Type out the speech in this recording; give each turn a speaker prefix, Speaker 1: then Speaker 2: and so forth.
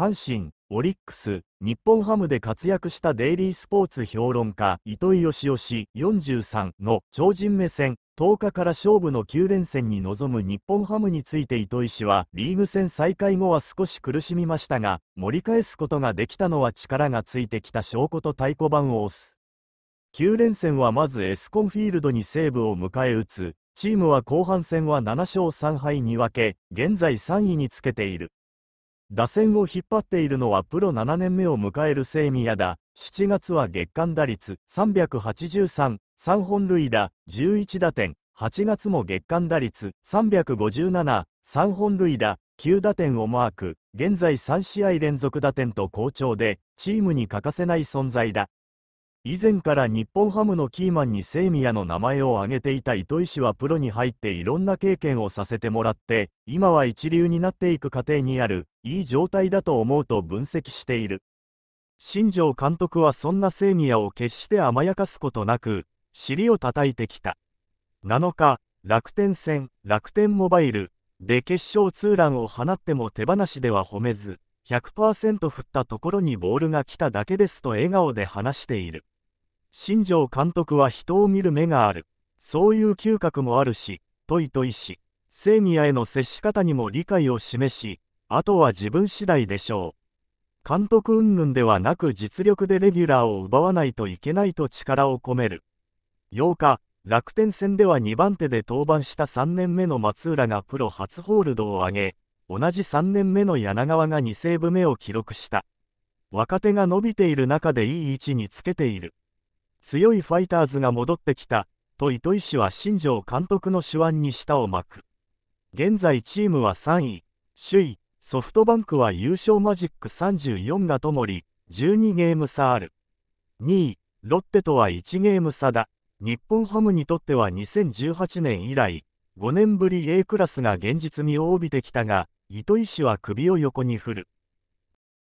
Speaker 1: 阪神、オリックス、日本ハムで活躍したデイリースポーツ評論家、糸井義義43の超人目線、10日から勝負の9連戦に臨む日本ハムについて糸井氏は、リーグ戦再開後は少し苦しみましたが、盛り返すことができたのは力がついてきた証拠と太鼓判を押す。9連戦はまずエスコンフィールドに西武を迎え撃つ、チームは後半戦は7勝3敗に分け、現在3位につけている。打線を引っ張っているのはプロ7年目を迎えるセミヤだ。7月は月間打率383、3本塁打、11打点。8月も月間打率357、3本塁打、9打点をマーク。現在3試合連続打点と好調で、チームに欠かせない存在だ。以前から日本ハムのキーマンにセイミの名前を挙げていた糸井氏はプロに入っていろんな経験をさせてもらって、今は一流になっていく過程にある、いい状態だと思うと分析している。新庄監督はそんなセイミを決して甘やかすことなく、尻を叩いてきた。7日、楽天戦、楽天モバイルで決勝ツーランを放っても手放しでは褒めず、100%振ったところにボールが来ただけですと笑顔で話している。新庄監督は人を見る目がある。そういう嗅覚もあるし、といといし、正義への接し方にも理解を示し、あとは自分次第でしょう。監督云々ではなく実力でレギュラーを奪わないといけないと力を込める。8日、楽天戦では2番手で登板した3年目の松浦がプロ初ホールドを挙げ、同じ3年目の柳川が2セーブ目を記録した。若手が伸びている中でいい位置につけている。強いファイターズが戻ってきた、と糸井氏は新庄監督の手腕に舌を巻く。現在チームは3位、首位、ソフトバンクは優勝マジック34がともり、12ゲーム差ある。2位、ロッテとは1ゲーム差だ。日本ハムにとっては2018年以来、5年ぶり A クラスが現実味を帯びてきたが、糸井氏は首を横に振る。